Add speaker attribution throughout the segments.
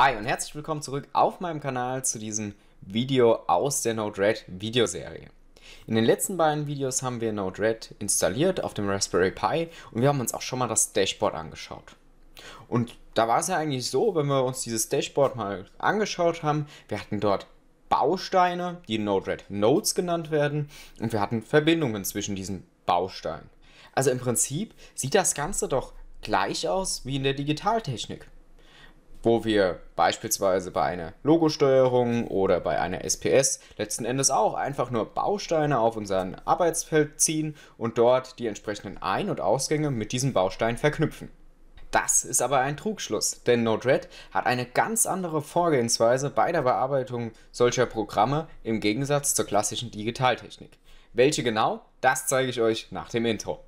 Speaker 1: Hi und herzlich willkommen zurück auf meinem Kanal zu diesem Video aus der Node-RED Videoserie. In den letzten beiden Videos haben wir Node-RED installiert auf dem Raspberry Pi und wir haben uns auch schon mal das Dashboard angeschaut. Und da war es ja eigentlich so, wenn wir uns dieses Dashboard mal angeschaut haben, wir hatten dort Bausteine, die Node-RED Nodes genannt werden und wir hatten Verbindungen zwischen diesen Bausteinen. Also im Prinzip sieht das Ganze doch gleich aus wie in der Digitaltechnik wo wir beispielsweise bei einer Logosteuerung oder bei einer SPS letzten Endes auch einfach nur Bausteine auf unser Arbeitsfeld ziehen und dort die entsprechenden Ein- und Ausgänge mit diesem Baustein verknüpfen. Das ist aber ein Trugschluss, denn Node-RED hat eine ganz andere Vorgehensweise bei der Bearbeitung solcher Programme im Gegensatz zur klassischen Digitaltechnik. Welche genau, das zeige ich euch nach dem Intro.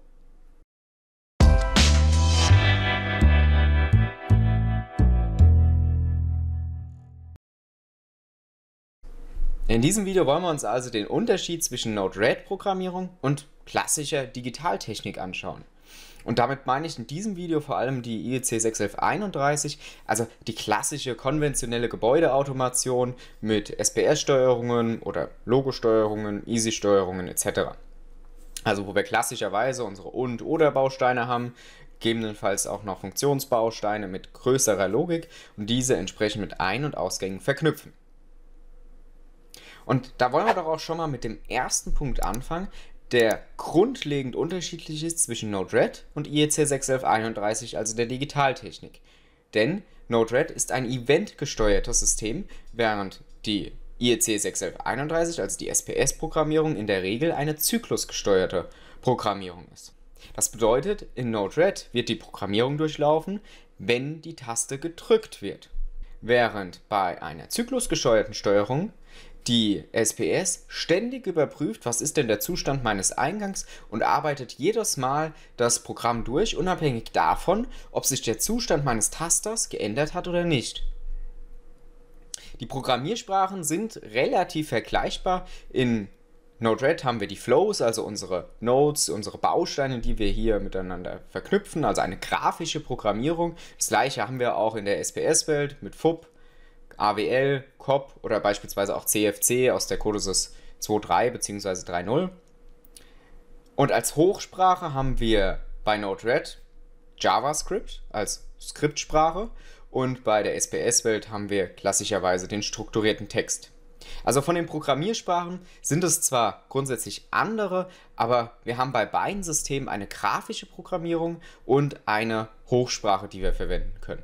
Speaker 1: In diesem Video wollen wir uns also den Unterschied zwischen Node-RED-Programmierung und klassischer Digitaltechnik anschauen. Und damit meine ich in diesem Video vor allem die IEC 61131, also die klassische konventionelle Gebäudeautomation mit SPS-Steuerungen oder Logosteuerungen, Easy-Steuerungen etc. Also wo wir klassischerweise unsere und oder Bausteine haben, gegebenenfalls auch noch Funktionsbausteine mit größerer Logik und diese entsprechend mit Ein- und Ausgängen verknüpfen. Und da wollen wir doch auch schon mal mit dem ersten Punkt anfangen, der grundlegend unterschiedlich ist zwischen Node-RED und IEC e 61131, also der Digitaltechnik. Denn Node-RED ist ein eventgesteuertes System, während die IEC e 61131, also die SPS-Programmierung, in der Regel eine zyklusgesteuerte Programmierung ist. Das bedeutet, in Node-RED wird die Programmierung durchlaufen, wenn die Taste gedrückt wird. Während bei einer zyklusgesteuerten Steuerung die SPS ständig überprüft, was ist denn der Zustand meines Eingangs und arbeitet jedes Mal das Programm durch, unabhängig davon, ob sich der Zustand meines Tasters geändert hat oder nicht. Die Programmiersprachen sind relativ vergleichbar. In Node-RED haben wir die Flows, also unsere Nodes, unsere Bausteine, die wir hier miteinander verknüpfen, also eine grafische Programmierung. Das gleiche haben wir auch in der SPS-Welt mit FUB, AWL, COP oder beispielsweise auch CFC aus der Codesys 2.3 bzw. 3.0. Und als Hochsprache haben wir bei Node-RED JavaScript als Skriptsprache und bei der SPS-Welt haben wir klassischerweise den strukturierten Text. Also von den Programmiersprachen sind es zwar grundsätzlich andere, aber wir haben bei beiden Systemen eine grafische Programmierung und eine Hochsprache, die wir verwenden können.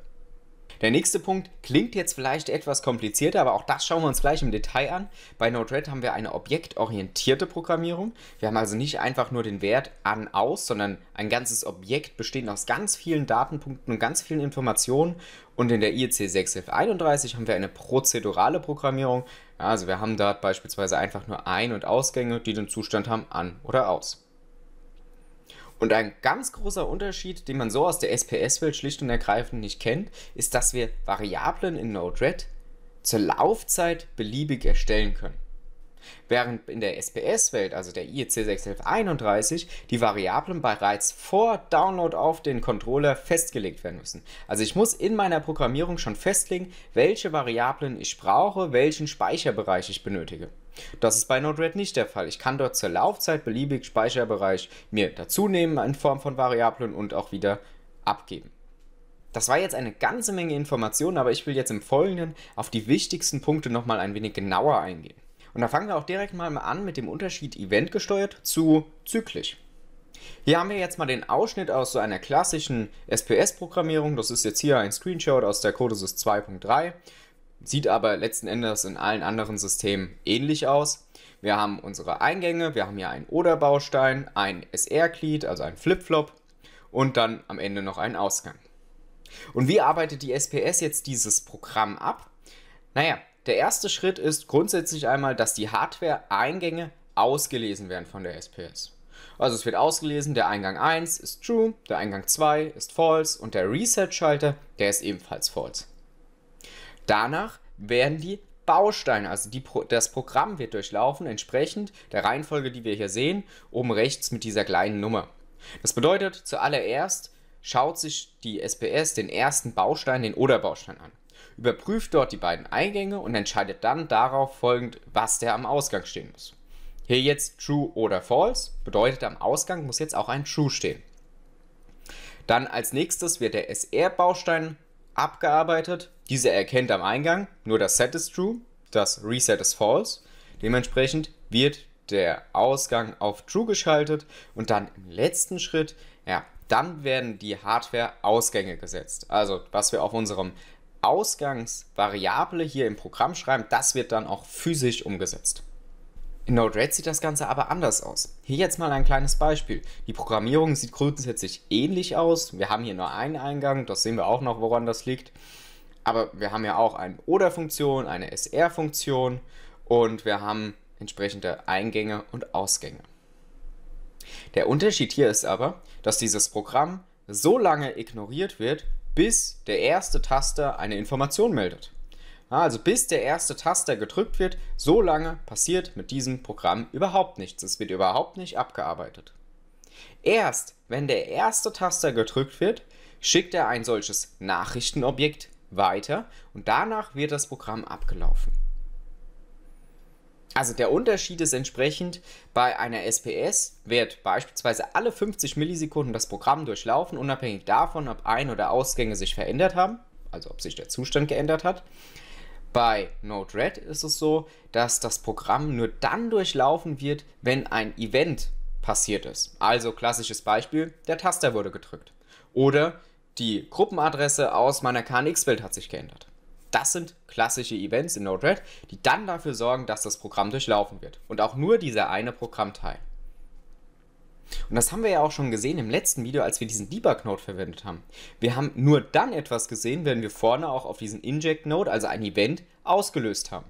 Speaker 1: Der nächste Punkt klingt jetzt vielleicht etwas komplizierter, aber auch das schauen wir uns gleich im Detail an. Bei Node-RED haben wir eine objektorientierte Programmierung. Wir haben also nicht einfach nur den Wert an aus, sondern ein ganzes Objekt bestehend aus ganz vielen Datenpunkten und ganz vielen Informationen. Und in der IEC 6F31 haben wir eine prozedurale Programmierung. Also wir haben dort beispielsweise einfach nur Ein- und Ausgänge, die den Zustand haben an oder aus. Und ein ganz großer Unterschied, den man so aus der SPS-Welt schlicht und ergreifend nicht kennt, ist, dass wir Variablen in Node-RED zur Laufzeit beliebig erstellen können. Während in der SPS-Welt, also der IEC e 61131, die Variablen bereits vor Download auf den Controller festgelegt werden müssen. Also ich muss in meiner Programmierung schon festlegen, welche Variablen ich brauche, welchen Speicherbereich ich benötige. Das ist bei Node-RED nicht der Fall. Ich kann dort zur Laufzeit beliebig Speicherbereich mir dazu nehmen in Form von Variablen und auch wieder abgeben. Das war jetzt eine ganze Menge Informationen, aber ich will jetzt im Folgenden auf die wichtigsten Punkte nochmal ein wenig genauer eingehen. Und da fangen wir auch direkt mal an mit dem Unterschied eventgesteuert zu zyklisch. Hier haben wir jetzt mal den Ausschnitt aus so einer klassischen SPS-Programmierung. Das ist jetzt hier ein Screenshot aus der Codesys 2.3. Sieht aber letzten Endes in allen anderen Systemen ähnlich aus. Wir haben unsere Eingänge, wir haben hier einen Oder-Baustein, ein SR-Glied, also ein Flip-Flop und dann am Ende noch einen Ausgang. Und wie arbeitet die SPS jetzt dieses Programm ab? Naja, der erste Schritt ist grundsätzlich einmal, dass die Hardware-Eingänge ausgelesen werden von der SPS. Also es wird ausgelesen, der Eingang 1 ist True, der Eingang 2 ist False und der Reset-Schalter, der ist ebenfalls False. Danach werden die Bausteine, also die Pro das Programm wird durchlaufen, entsprechend der Reihenfolge, die wir hier sehen, oben rechts mit dieser kleinen Nummer. Das bedeutet, zuallererst schaut sich die SPS den ersten Baustein, den Oder-Baustein an, überprüft dort die beiden Eingänge und entscheidet dann darauf folgend, was der am Ausgang stehen muss. Hier jetzt True oder False, bedeutet am Ausgang muss jetzt auch ein True stehen. Dann als nächstes wird der SR-Baustein abgearbeitet. Diese erkennt am Eingang, nur das Set ist true, das Reset ist false. Dementsprechend wird der Ausgang auf True geschaltet und dann im letzten Schritt, ja, dann werden die Hardware-Ausgänge gesetzt. Also was wir auf unserem Ausgangsvariable hier im Programm schreiben, das wird dann auch physisch umgesetzt. In Node-RED sieht das Ganze aber anders aus. Hier jetzt mal ein kleines Beispiel. Die Programmierung sieht grundsätzlich ähnlich aus. Wir haben hier nur einen Eingang, das sehen wir auch noch, woran das liegt. Aber wir haben ja auch eine Oder-Funktion, eine SR-Funktion und wir haben entsprechende Eingänge und Ausgänge. Der Unterschied hier ist aber, dass dieses Programm so lange ignoriert wird, bis der erste Taster eine Information meldet. Also bis der erste Taster gedrückt wird, so lange passiert mit diesem Programm überhaupt nichts. Es wird überhaupt nicht abgearbeitet. Erst wenn der erste Taster gedrückt wird, schickt er ein solches Nachrichtenobjekt weiter und danach wird das Programm abgelaufen. Also der Unterschied ist entsprechend, bei einer SPS wird beispielsweise alle 50 Millisekunden das Programm durchlaufen, unabhängig davon, ob Ein- oder Ausgänge sich verändert haben, also ob sich der Zustand geändert hat. Bei Node-RED ist es so, dass das Programm nur dann durchlaufen wird, wenn ein Event passiert ist. Also klassisches Beispiel, der Taster wurde gedrückt. Oder die Gruppenadresse aus meiner KNX-Welt hat sich geändert. Das sind klassische Events in Node-RED, die dann dafür sorgen, dass das Programm durchlaufen wird. Und auch nur dieser eine Programmteil. Und das haben wir ja auch schon gesehen im letzten Video, als wir diesen Debug-Node verwendet haben. Wir haben nur dann etwas gesehen, wenn wir vorne auch auf diesen Inject-Node, also ein Event, ausgelöst haben.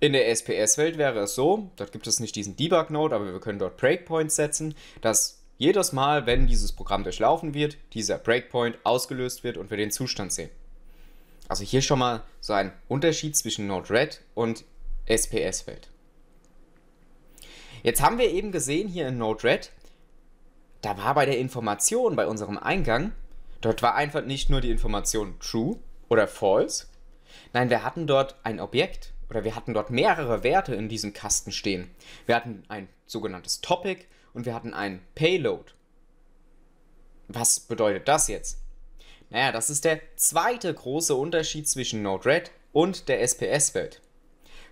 Speaker 1: In der SPS-Welt wäre es so, dort gibt es nicht diesen Debug-Node, aber wir können dort Breakpoints setzen, dass jedes Mal, wenn dieses Programm durchlaufen wird, dieser Breakpoint ausgelöst wird und wir den Zustand sehen. Also hier schon mal so ein Unterschied zwischen Node-RED und SPS-Welt. Jetzt haben wir eben gesehen hier in Node-RED, da war bei der Information, bei unserem Eingang, dort war einfach nicht nur die Information true oder false. Nein, wir hatten dort ein Objekt oder wir hatten dort mehrere Werte in diesem Kasten stehen. Wir hatten ein sogenanntes Topic und wir hatten ein Payload. Was bedeutet das jetzt? Naja, das ist der zweite große Unterschied zwischen Node-RED und der SPS-Welt.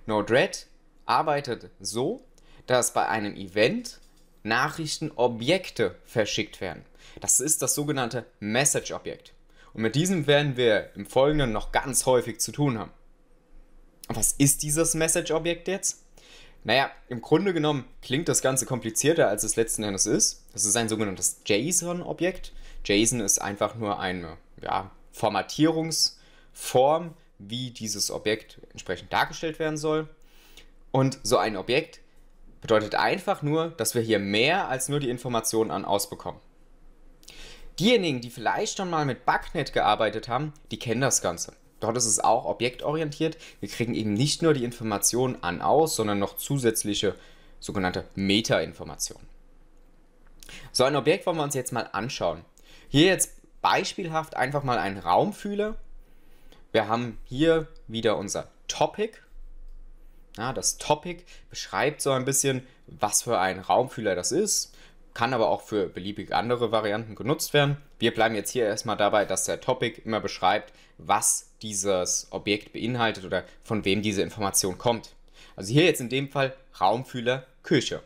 Speaker 1: Node-RED arbeitet so, dass bei einem Event Nachrichtenobjekte verschickt werden. Das ist das sogenannte Message-Objekt. Und mit diesem werden wir im Folgenden noch ganz häufig zu tun haben. was ist dieses Message-Objekt jetzt? Naja, im Grunde genommen klingt das Ganze komplizierter, als es letzten Endes ist. Es ist ein sogenanntes JSON-Objekt. JSON ist einfach nur eine ja, Formatierungsform, wie dieses Objekt entsprechend dargestellt werden soll. Und so ein Objekt bedeutet einfach nur, dass wir hier mehr als nur die Informationen an ausbekommen. Diejenigen, die vielleicht schon mal mit Bugnet gearbeitet haben, die kennen das Ganze. Dort ist es auch objektorientiert. Wir kriegen eben nicht nur die Informationen an aus, sondern noch zusätzliche sogenannte Metainformationen. So ein Objekt wollen wir uns jetzt mal anschauen. Hier jetzt beispielhaft einfach mal einen Raumfühler. Wir haben hier wieder unser Topic. Ja, das Topic beschreibt so ein bisschen, was für ein Raumfühler das ist, kann aber auch für beliebig andere Varianten genutzt werden. Wir bleiben jetzt hier erstmal dabei, dass der Topic immer beschreibt, was dieses Objekt beinhaltet oder von wem diese Information kommt. Also hier jetzt in dem Fall Raumfühler Küche.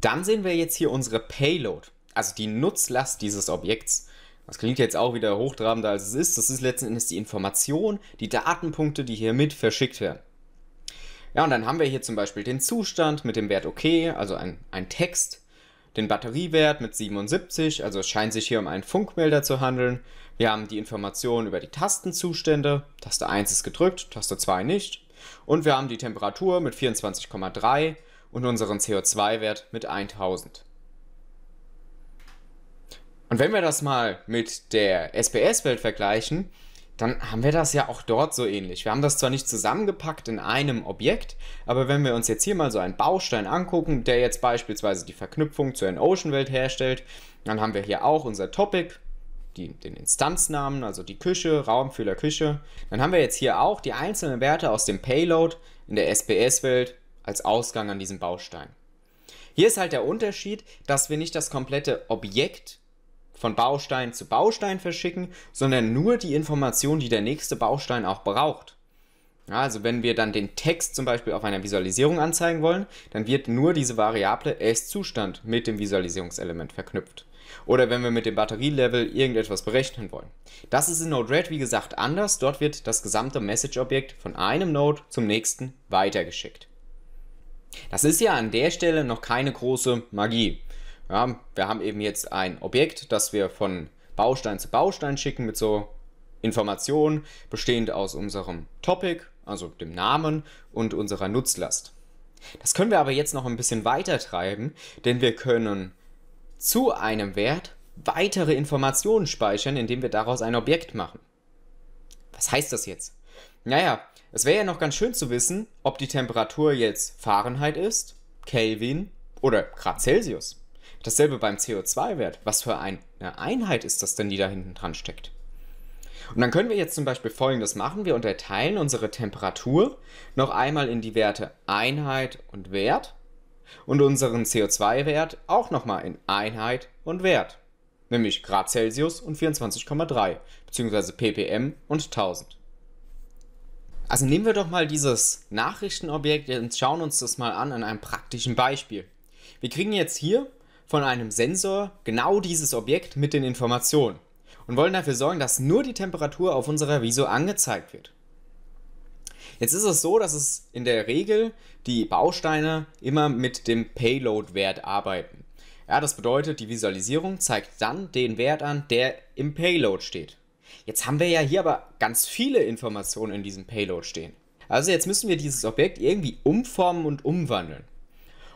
Speaker 1: Dann sehen wir jetzt hier unsere Payload, also die Nutzlast dieses Objekts. Das klingt jetzt auch wieder hochtrabender als es ist. Das ist letzten Endes die Information, die Datenpunkte, die hier mit verschickt werden. Ja, und dann haben wir hier zum Beispiel den Zustand mit dem Wert OK, also ein, ein Text, den Batteriewert mit 77, also es scheint sich hier um einen Funkmelder zu handeln. Wir haben die Informationen über die Tastenzustände, Taste 1 ist gedrückt, Taste 2 nicht. Und wir haben die Temperatur mit 24,3 und unseren CO2-Wert mit 1000. Und wenn wir das mal mit der SPS-Welt vergleichen, dann haben wir das ja auch dort so ähnlich. Wir haben das zwar nicht zusammengepackt in einem Objekt, aber wenn wir uns jetzt hier mal so einen Baustein angucken, der jetzt beispielsweise die Verknüpfung zur N-Ocean-Welt herstellt, dann haben wir hier auch unser Topic, die, den Instanznamen, also die Küche, Raumfühler Küche. Dann haben wir jetzt hier auch die einzelnen Werte aus dem Payload in der SPS-Welt als Ausgang an diesem Baustein. Hier ist halt der Unterschied, dass wir nicht das komplette Objekt von Baustein zu Baustein verschicken, sondern nur die Information, die der nächste Baustein auch braucht. also wenn wir dann den Text zum Beispiel auf einer Visualisierung anzeigen wollen, dann wird nur diese Variable S-Zustand mit dem Visualisierungselement verknüpft. Oder wenn wir mit dem Batterielevel irgendetwas berechnen wollen. Das ist in Node-RED wie gesagt anders. Dort wird das gesamte Message-Objekt von einem Node zum nächsten weitergeschickt. Das ist ja an der Stelle noch keine große Magie. Ja, wir haben eben jetzt ein Objekt, das wir von Baustein zu Baustein schicken mit so Informationen, bestehend aus unserem Topic, also dem Namen und unserer Nutzlast. Das können wir aber jetzt noch ein bisschen weiter treiben, denn wir können zu einem Wert weitere Informationen speichern, indem wir daraus ein Objekt machen. Was heißt das jetzt? Naja, es wäre ja noch ganz schön zu wissen, ob die Temperatur jetzt Fahrenheit ist, Kelvin oder Grad Celsius. Dasselbe beim CO2-Wert. Was für eine Einheit ist das denn, die da hinten dran steckt? Und dann können wir jetzt zum Beispiel folgendes machen. Wir unterteilen unsere Temperatur noch einmal in die Werte Einheit und Wert und unseren CO2-Wert auch nochmal in Einheit und Wert, nämlich Grad Celsius und 24,3 bzw. ppm und 1000. Also nehmen wir doch mal dieses Nachrichtenobjekt und schauen uns das mal an an einem praktischen Beispiel. Wir kriegen jetzt hier von einem Sensor genau dieses Objekt mit den Informationen und wollen dafür sorgen, dass nur die Temperatur auf unserer Viso angezeigt wird. Jetzt ist es so, dass es in der Regel die Bausteine immer mit dem Payload-Wert arbeiten. Ja, das bedeutet, die Visualisierung zeigt dann den Wert an, der im Payload steht. Jetzt haben wir ja hier aber ganz viele Informationen in diesem Payload stehen. Also jetzt müssen wir dieses Objekt irgendwie umformen und umwandeln.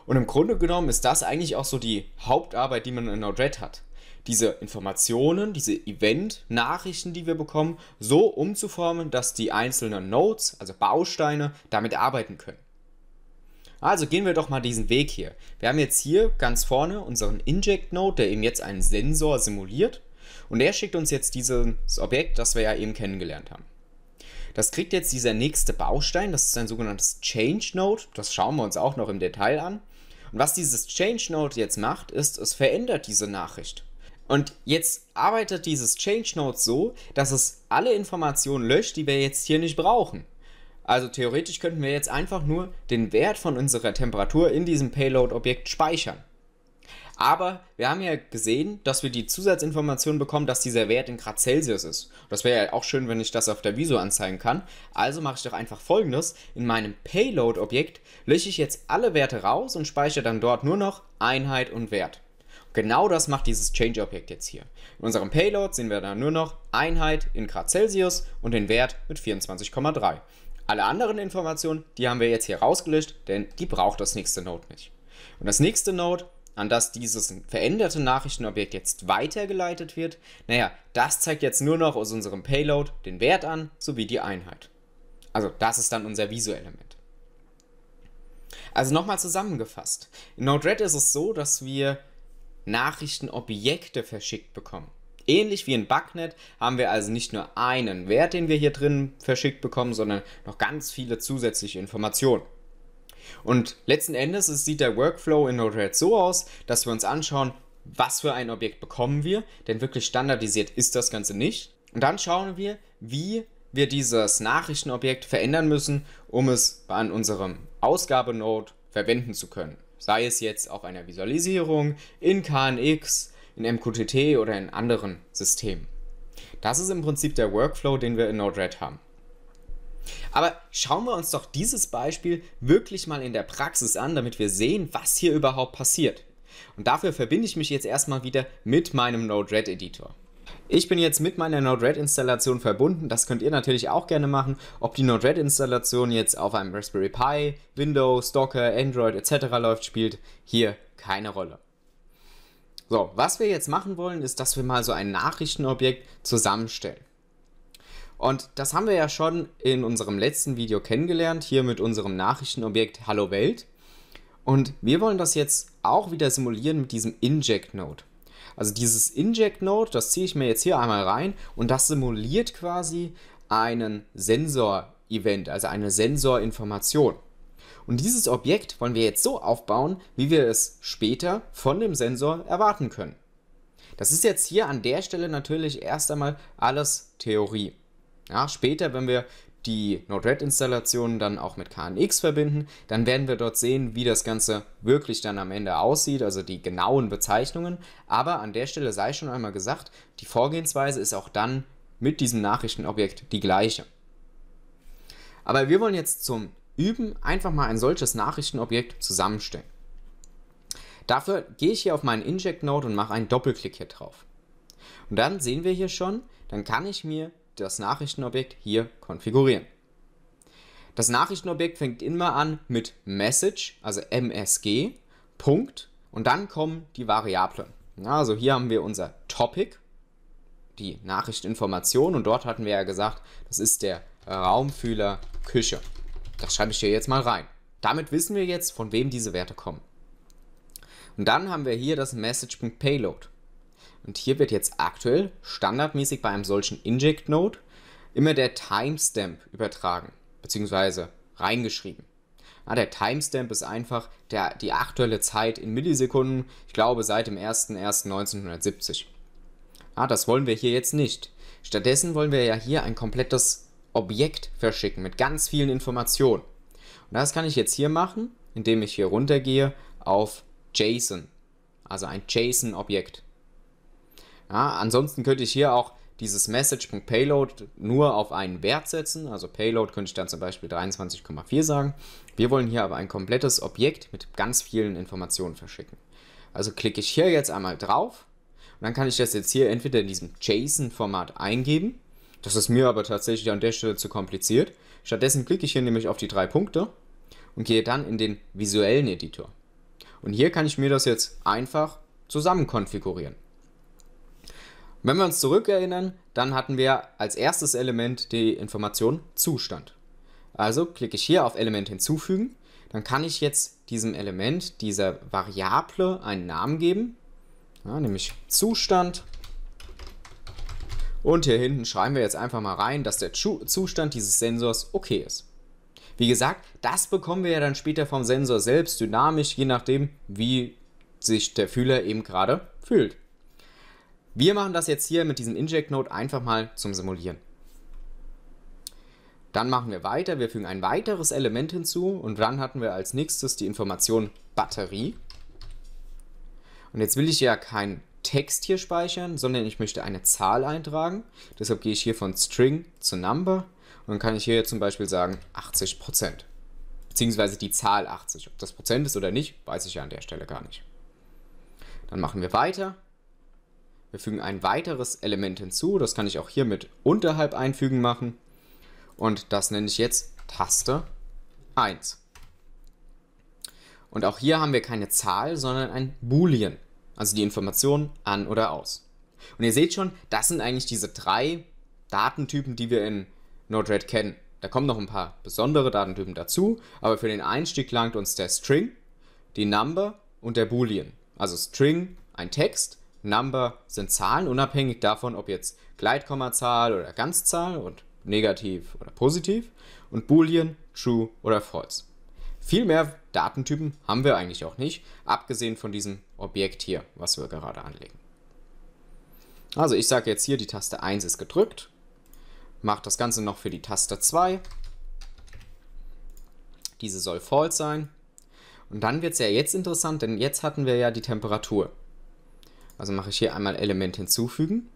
Speaker 1: Und im Grunde genommen ist das eigentlich auch so die Hauptarbeit, die man in Node-RED hat. Diese Informationen, diese Event-Nachrichten, die wir bekommen, so umzuformen, dass die einzelnen Nodes, also Bausteine, damit arbeiten können. Also gehen wir doch mal diesen Weg hier. Wir haben jetzt hier ganz vorne unseren Inject-Node, der eben jetzt einen Sensor simuliert. Und der schickt uns jetzt dieses Objekt, das wir ja eben kennengelernt haben. Das kriegt jetzt dieser nächste Baustein, das ist ein sogenanntes Change Node. Das schauen wir uns auch noch im Detail an. Und was dieses Change Node jetzt macht, ist, es verändert diese Nachricht. Und jetzt arbeitet dieses Change Node so, dass es alle Informationen löscht, die wir jetzt hier nicht brauchen. Also theoretisch könnten wir jetzt einfach nur den Wert von unserer Temperatur in diesem Payload-Objekt speichern. Aber wir haben ja gesehen, dass wir die Zusatzinformation bekommen, dass dieser Wert in Grad Celsius ist. Das wäre ja auch schön, wenn ich das auf der Viso anzeigen kann. Also mache ich doch einfach folgendes. In meinem Payload-Objekt lösche ich jetzt alle Werte raus und speichere dann dort nur noch Einheit und Wert. Genau das macht dieses Change-Objekt jetzt hier. In unserem Payload sehen wir dann nur noch Einheit in Grad Celsius und den Wert mit 24,3. Alle anderen Informationen, die haben wir jetzt hier rausgelöscht, denn die braucht das nächste Node nicht. Und das nächste Node an das dieses veränderte Nachrichtenobjekt jetzt weitergeleitet wird, naja, das zeigt jetzt nur noch aus unserem Payload den Wert an sowie die Einheit. Also das ist dann unser Visu-Element. Also nochmal zusammengefasst. In Node-RED ist es so, dass wir Nachrichtenobjekte verschickt bekommen. Ähnlich wie in Bugnet haben wir also nicht nur einen Wert, den wir hier drin verschickt bekommen, sondern noch ganz viele zusätzliche Informationen. Und letzten Endes sieht der Workflow in Node-RED so aus, dass wir uns anschauen, was für ein Objekt bekommen wir, denn wirklich standardisiert ist das Ganze nicht. Und dann schauen wir, wie wir dieses Nachrichtenobjekt verändern müssen, um es an unserem Ausgabenode verwenden zu können. Sei es jetzt auf einer Visualisierung, in KNX, in MQTT oder in anderen Systemen. Das ist im Prinzip der Workflow, den wir in Node-RED haben. Aber schauen wir uns doch dieses Beispiel wirklich mal in der Praxis an, damit wir sehen, was hier überhaupt passiert. Und dafür verbinde ich mich jetzt erstmal wieder mit meinem Node-RED Editor. Ich bin jetzt mit meiner Node-RED-Installation verbunden. Das könnt ihr natürlich auch gerne machen. Ob die Node-RED-Installation jetzt auf einem Raspberry Pi, Windows, Docker, Android etc. läuft, spielt hier keine Rolle. So, was wir jetzt machen wollen, ist, dass wir mal so ein Nachrichtenobjekt zusammenstellen. Und das haben wir ja schon in unserem letzten Video kennengelernt, hier mit unserem Nachrichtenobjekt Hallo Welt. Und wir wollen das jetzt auch wieder simulieren mit diesem Inject-Node. Also dieses Inject-Node, das ziehe ich mir jetzt hier einmal rein und das simuliert quasi einen Sensor-Event, also eine Sensorinformation. Und dieses Objekt wollen wir jetzt so aufbauen, wie wir es später von dem Sensor erwarten können. Das ist jetzt hier an der Stelle natürlich erst einmal alles Theorie. Ja, später, wenn wir die Node-RED-Installationen dann auch mit KNX verbinden, dann werden wir dort sehen, wie das Ganze wirklich dann am Ende aussieht, also die genauen Bezeichnungen. Aber an der Stelle sei schon einmal gesagt, die Vorgehensweise ist auch dann mit diesem Nachrichtenobjekt die gleiche. Aber wir wollen jetzt zum Üben einfach mal ein solches Nachrichtenobjekt zusammenstellen. Dafür gehe ich hier auf meinen Inject-Node und mache einen Doppelklick hier drauf. Und dann sehen wir hier schon, dann kann ich mir das Nachrichtenobjekt hier konfigurieren. Das Nachrichtenobjekt fängt immer an mit Message, also MSG, Punkt, und dann kommen die Variablen. also hier haben wir unser Topic, die Nachrichtinformation, und dort hatten wir ja gesagt, das ist der Raumfühler Küche. Das schreibe ich hier jetzt mal rein. Damit wissen wir jetzt, von wem diese Werte kommen. Und dann haben wir hier das Message.payload. Und hier wird jetzt aktuell standardmäßig bei einem solchen Inject-Node immer der Timestamp übertragen, bzw. reingeschrieben. Ja, der Timestamp ist einfach der, die aktuelle Zeit in Millisekunden, ich glaube seit dem 01.01.1970. Ja, das wollen wir hier jetzt nicht. Stattdessen wollen wir ja hier ein komplettes Objekt verschicken mit ganz vielen Informationen. Und das kann ich jetzt hier machen, indem ich hier runtergehe auf JSON, also ein JSON-Objekt. Ja, ansonsten könnte ich hier auch dieses Message.payload nur auf einen Wert setzen. Also Payload könnte ich dann zum Beispiel 23,4 sagen. Wir wollen hier aber ein komplettes Objekt mit ganz vielen Informationen verschicken. Also klicke ich hier jetzt einmal drauf und dann kann ich das jetzt hier entweder in diesem JSON-Format eingeben. Das ist mir aber tatsächlich an der Stelle zu kompliziert. Stattdessen klicke ich hier nämlich auf die drei Punkte und gehe dann in den visuellen Editor. Und hier kann ich mir das jetzt einfach zusammen konfigurieren. Wenn wir uns zurückerinnern, dann hatten wir als erstes Element die Information Zustand. Also klicke ich hier auf Element hinzufügen, dann kann ich jetzt diesem Element, dieser Variable, einen Namen geben, ja, nämlich Zustand. Und hier hinten schreiben wir jetzt einfach mal rein, dass der Zustand dieses Sensors okay ist. Wie gesagt, das bekommen wir ja dann später vom Sensor selbst dynamisch, je nachdem, wie sich der Fühler eben gerade fühlt. Wir machen das jetzt hier mit diesem Inject-Node einfach mal zum Simulieren. Dann machen wir weiter, wir fügen ein weiteres Element hinzu und dann hatten wir als nächstes die Information Batterie. Und jetzt will ich ja keinen Text hier speichern, sondern ich möchte eine Zahl eintragen. Deshalb gehe ich hier von String zu Number und dann kann ich hier zum Beispiel sagen 80%. Beziehungsweise die Zahl 80. Ob das Prozent ist oder nicht, weiß ich ja an der Stelle gar nicht. Dann machen wir weiter wir fügen ein weiteres Element hinzu. Das kann ich auch hier mit unterhalb einfügen machen. Und das nenne ich jetzt Taste 1. Und auch hier haben wir keine Zahl, sondern ein Boolean. Also die Information an oder aus. Und ihr seht schon, das sind eigentlich diese drei Datentypen, die wir in Node-RED kennen. Da kommen noch ein paar besondere Datentypen dazu, aber für den Einstieg langt uns der String, die Number und der Boolean. Also String, ein Text Number sind Zahlen, unabhängig davon, ob jetzt Gleitkommazahl oder Ganzzahl und negativ oder positiv und Boolean true oder false. Viel mehr Datentypen haben wir eigentlich auch nicht, abgesehen von diesem Objekt hier, was wir gerade anlegen. Also ich sage jetzt hier, die Taste 1 ist gedrückt, mache das Ganze noch für die Taste 2. Diese soll false sein. Und dann wird es ja jetzt interessant, denn jetzt hatten wir ja die Temperatur. Also mache ich hier einmal Element hinzufügen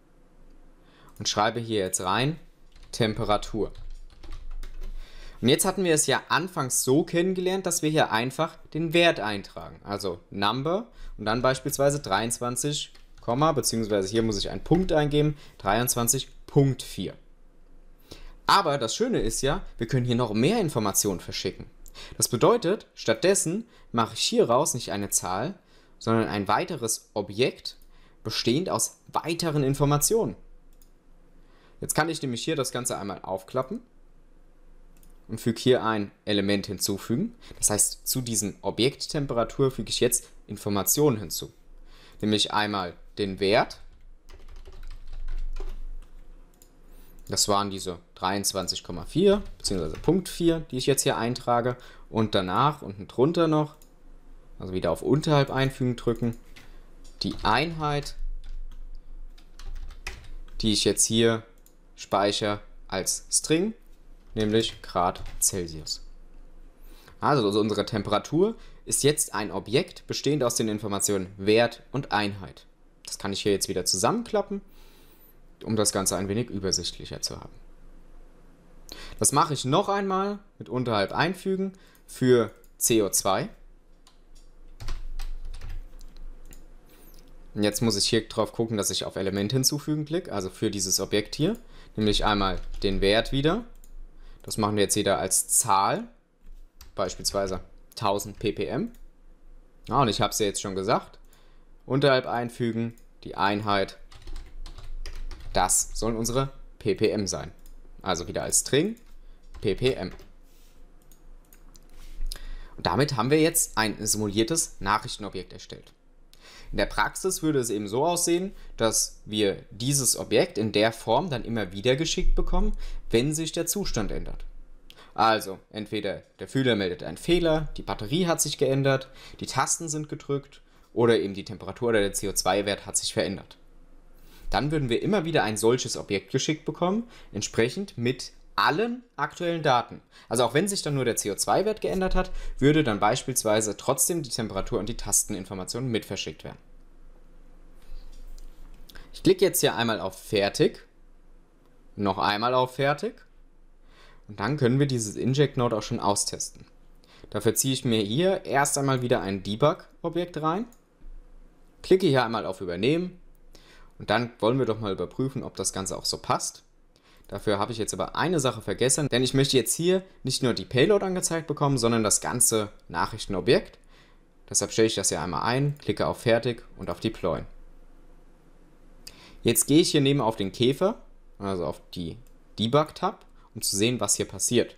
Speaker 1: und schreibe hier jetzt rein Temperatur. Und jetzt hatten wir es ja anfangs so kennengelernt, dass wir hier einfach den Wert eintragen. Also Number und dann beispielsweise 23, beziehungsweise hier muss ich einen Punkt eingeben, 23.4. Aber das Schöne ist ja, wir können hier noch mehr Informationen verschicken. Das bedeutet, stattdessen mache ich hier raus nicht eine Zahl, sondern ein weiteres Objekt bestehend aus weiteren Informationen. Jetzt kann ich nämlich hier das Ganze einmal aufklappen und füge hier ein Element hinzufügen. Das heißt, zu diesem Objekt füge ich jetzt Informationen hinzu. Nämlich einmal den Wert. Das waren diese 23,4 bzw. Punkt 4, die ich jetzt hier eintrage. Und danach unten drunter noch, also wieder auf unterhalb einfügen drücken, die Einheit, die ich jetzt hier speichere als String, nämlich Grad Celsius. Also, also unsere Temperatur ist jetzt ein Objekt bestehend aus den Informationen Wert und Einheit. Das kann ich hier jetzt wieder zusammenklappen, um das Ganze ein wenig übersichtlicher zu haben. Das mache ich noch einmal mit unterhalb einfügen für CO2. Und jetzt muss ich hier drauf gucken, dass ich auf Element hinzufügen klicke, also für dieses Objekt hier. Nämlich einmal den Wert wieder. Das machen wir jetzt wieder als Zahl. Beispielsweise 1000 ppm. Ah, und ich habe es ja jetzt schon gesagt. Unterhalb einfügen, die Einheit. Das sollen unsere ppm sein. Also wieder als String ppm. Und damit haben wir jetzt ein simuliertes Nachrichtenobjekt erstellt. In der Praxis würde es eben so aussehen, dass wir dieses Objekt in der Form dann immer wieder geschickt bekommen, wenn sich der Zustand ändert. Also entweder der Fühler meldet einen Fehler, die Batterie hat sich geändert, die Tasten sind gedrückt oder eben die Temperatur oder der CO2-Wert hat sich verändert. Dann würden wir immer wieder ein solches Objekt geschickt bekommen, entsprechend mit allen aktuellen Daten. Also auch wenn sich dann nur der CO2-Wert geändert hat, würde dann beispielsweise trotzdem die Temperatur und die Tasteninformationen mit verschickt werden. Ich klicke jetzt hier einmal auf Fertig, noch einmal auf Fertig und dann können wir dieses Inject-Node auch schon austesten. Dafür ziehe ich mir hier erst einmal wieder ein Debug-Objekt rein, klicke hier einmal auf Übernehmen und dann wollen wir doch mal überprüfen, ob das Ganze auch so passt. Dafür habe ich jetzt aber eine Sache vergessen, denn ich möchte jetzt hier nicht nur die Payload angezeigt bekommen, sondern das ganze Nachrichtenobjekt. Deshalb stelle ich das hier einmal ein, klicke auf Fertig und auf Deployen. Jetzt gehe ich hier neben auf den Käfer, also auf die Debug-Tab, um zu sehen, was hier passiert.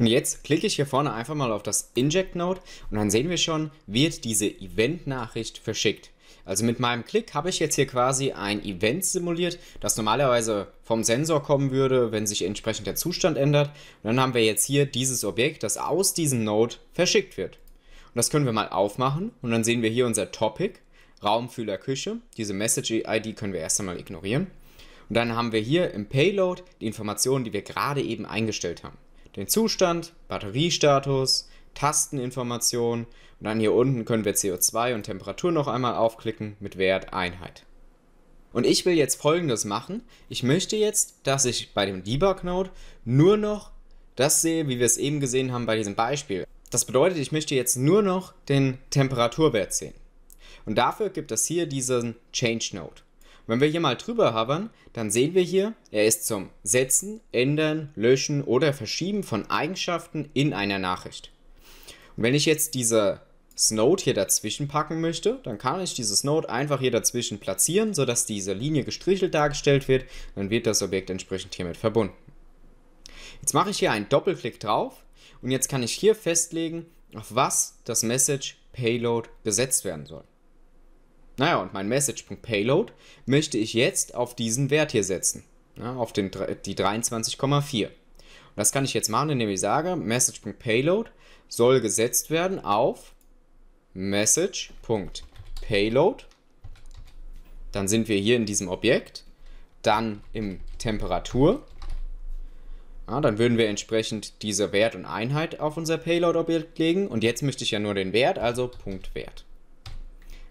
Speaker 1: Und jetzt klicke ich hier vorne einfach mal auf das Inject-Node und dann sehen wir schon, wird diese Event-Nachricht verschickt. Also mit meinem Klick habe ich jetzt hier quasi ein Event simuliert, das normalerweise vom Sensor kommen würde, wenn sich entsprechend der Zustand ändert. Und dann haben wir jetzt hier dieses Objekt, das aus diesem Node verschickt wird. Und das können wir mal aufmachen und dann sehen wir hier unser Topic, Raumfühler Küche. Diese Message-ID können wir erst einmal ignorieren. Und dann haben wir hier im Payload die Informationen, die wir gerade eben eingestellt haben. Den Zustand, Batteriestatus, Tasteninformationen und dann hier unten können wir CO2 und Temperatur noch einmal aufklicken mit Wert Einheit. Und ich will jetzt folgendes machen. Ich möchte jetzt, dass ich bei dem Debug-Node nur noch das sehe, wie wir es eben gesehen haben bei diesem Beispiel. Das bedeutet, ich möchte jetzt nur noch den Temperaturwert sehen. Und dafür gibt es hier diesen Change Node. wenn wir hier mal drüber hovern, dann sehen wir hier, er ist zum Setzen, Ändern, Löschen oder Verschieben von Eigenschaften in einer Nachricht. Und wenn ich jetzt diese Node hier dazwischen packen möchte, dann kann ich dieses Node einfach hier dazwischen platzieren, sodass diese Linie gestrichelt dargestellt wird. Dann wird das Objekt entsprechend hiermit verbunden. Jetzt mache ich hier einen Doppelklick drauf und jetzt kann ich hier festlegen, auf was das Message Payload gesetzt werden soll. Naja, und mein Message.payload möchte ich jetzt auf diesen Wert hier setzen, ja, auf den, die 23,4. Und das kann ich jetzt machen, indem ich sage, Message.payload soll gesetzt werden auf message.payload. Dann sind wir hier in diesem Objekt. Dann im Temperatur. Ja, dann würden wir entsprechend diese Wert und Einheit auf unser Payload-Objekt legen. Und jetzt möchte ich ja nur den Wert, also Punkt Wert.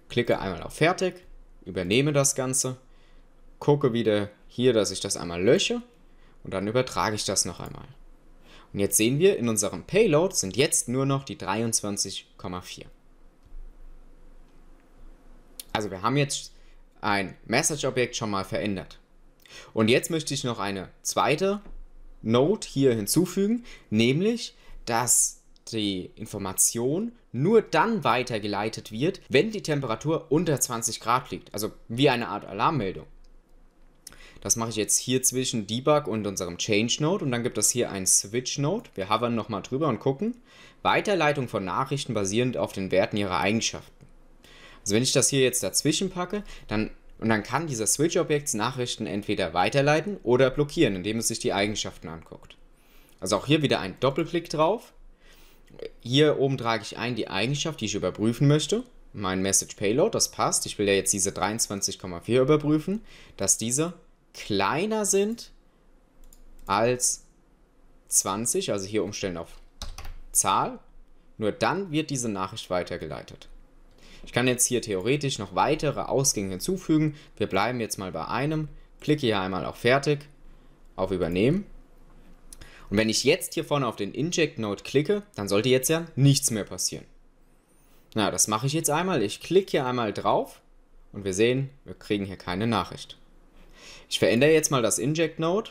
Speaker 1: Klicke einmal auf Fertig, übernehme das Ganze, gucke wieder hier, dass ich das einmal lösche und dann übertrage ich das noch einmal. Und jetzt sehen wir, in unserem Payload sind jetzt nur noch die 23,4. Also wir haben jetzt ein Message-Objekt schon mal verändert. Und jetzt möchte ich noch eine zweite Note hier hinzufügen, nämlich, dass die Information nur dann weitergeleitet wird, wenn die Temperatur unter 20 Grad liegt. Also wie eine Art Alarmmeldung. Das mache ich jetzt hier zwischen Debug und unserem Change Node und dann gibt es hier ein Switch Node. Wir hovern nochmal drüber und gucken. Weiterleitung von Nachrichten basierend auf den Werten ihrer Eigenschaften. Also wenn ich das hier jetzt dazwischen packe, dann und dann kann dieser Switch Objekts Nachrichten entweder weiterleiten oder blockieren, indem es sich die Eigenschaften anguckt. Also auch hier wieder ein Doppelklick drauf. Hier oben trage ich ein die Eigenschaft, die ich überprüfen möchte mein Message Payload, das passt. Ich will ja jetzt diese 23,4 überprüfen, dass diese kleiner sind als 20, also hier umstellen auf Zahl, nur dann wird diese Nachricht weitergeleitet. Ich kann jetzt hier theoretisch noch weitere Ausgänge hinzufügen. Wir bleiben jetzt mal bei einem. Klicke hier einmal auf Fertig, auf Übernehmen. Und wenn ich jetzt hier vorne auf den Inject Node klicke, dann sollte jetzt ja nichts mehr passieren. Na, das mache ich jetzt einmal. Ich klicke hier einmal drauf und wir sehen, wir kriegen hier keine Nachricht. Ich verändere jetzt mal das Inject-Node.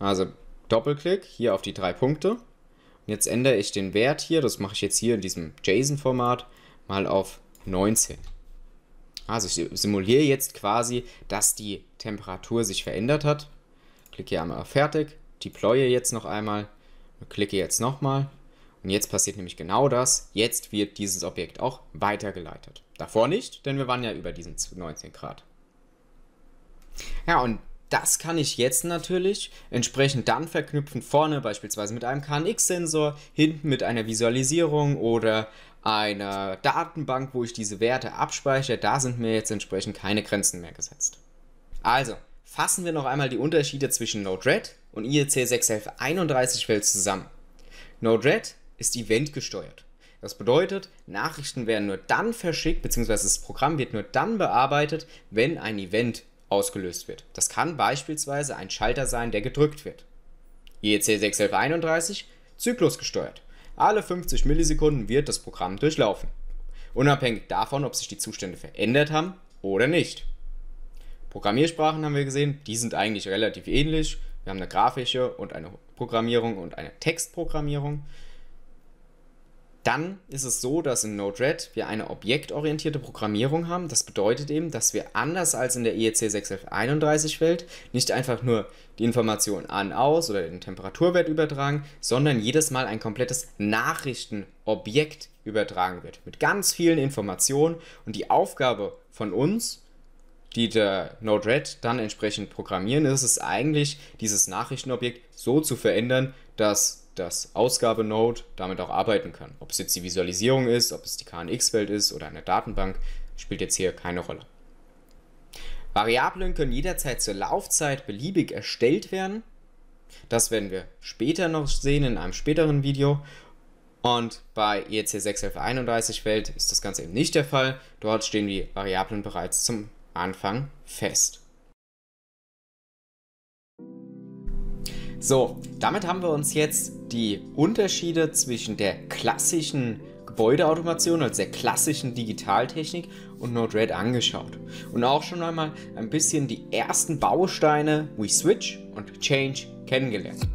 Speaker 1: Also Doppelklick hier auf die drei Punkte. Und jetzt ändere ich den Wert hier, das mache ich jetzt hier in diesem JSON-Format, mal auf 19. Also ich simuliere jetzt quasi, dass die Temperatur sich verändert hat. Klicke hier einmal auf Fertig, deploye jetzt noch einmal, klicke jetzt nochmal. Und jetzt passiert nämlich genau das. Jetzt wird dieses Objekt auch weitergeleitet. Davor nicht, denn wir waren ja über diesen 19 Grad. Ja, und das kann ich jetzt natürlich entsprechend dann verknüpfen, vorne beispielsweise mit einem KNX-Sensor, hinten mit einer Visualisierung oder einer Datenbank, wo ich diese Werte abspeichere. Da sind mir jetzt entsprechend keine Grenzen mehr gesetzt. Also, fassen wir noch einmal die Unterschiede zwischen Node-RED und IEC 61131 Welt zusammen. Node-RED ist eventgesteuert. Das bedeutet, Nachrichten werden nur dann verschickt, beziehungsweise das Programm wird nur dann bearbeitet, wenn ein Event ausgelöst wird. Das kann beispielsweise ein Schalter sein, der gedrückt wird. IEC e 61131, zyklusgesteuert. Alle 50 Millisekunden wird das Programm durchlaufen, unabhängig davon, ob sich die Zustände verändert haben oder nicht. Programmiersprachen haben wir gesehen, die sind eigentlich relativ ähnlich. Wir haben eine grafische und eine Programmierung und eine Textprogrammierung dann ist es so, dass in Node-RED wir eine objektorientierte Programmierung haben. Das bedeutet eben, dass wir anders als in der EEC e 631-Welt nicht einfach nur die Information an, aus oder den Temperaturwert übertragen, sondern jedes Mal ein komplettes Nachrichtenobjekt übertragen wird mit ganz vielen Informationen. Und die Aufgabe von uns, die der Node-RED dann entsprechend programmieren, ist es eigentlich, dieses Nachrichtenobjekt so zu verändern, dass das Ausgabenode damit auch arbeiten kann. Ob es jetzt die Visualisierung ist, ob es die KNX-Welt ist oder eine Datenbank, spielt jetzt hier keine Rolle. Variablen können jederzeit zur Laufzeit beliebig erstellt werden. Das werden wir später noch sehen in einem späteren Video. Und bei ERC 61131 welt ist das Ganze eben nicht der Fall. Dort stehen die Variablen bereits zum Anfang fest. So, damit haben wir uns jetzt die Unterschiede zwischen der klassischen Gebäudeautomation, also der klassischen Digitaltechnik und Node-RED angeschaut. Und auch schon einmal ein bisschen die ersten Bausteine wie Switch und Change kennengelernt.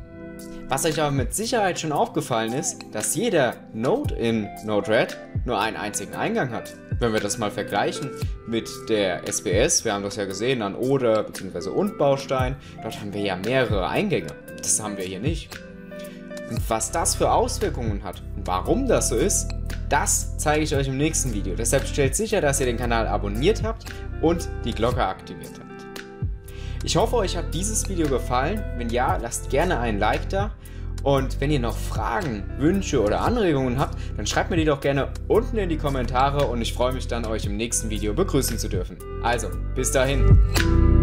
Speaker 1: Was euch aber mit Sicherheit schon aufgefallen ist, dass jeder Node in Node-RED nur einen einzigen Eingang hat wenn wir das mal vergleichen mit der SBS, wir haben das ja gesehen an Oder bzw. und Baustein, dort haben wir ja mehrere Eingänge. Das haben wir hier nicht. Und was das für Auswirkungen hat und warum das so ist, das zeige ich euch im nächsten Video. Deshalb stellt sicher, dass ihr den Kanal abonniert habt und die Glocke aktiviert habt. Ich hoffe, euch hat dieses Video gefallen. Wenn ja, lasst gerne einen Like da und wenn ihr noch Fragen, Wünsche oder Anregungen habt, dann schreibt mir die doch gerne unten in die Kommentare und ich freue mich dann, euch im nächsten Video begrüßen zu dürfen. Also, bis dahin.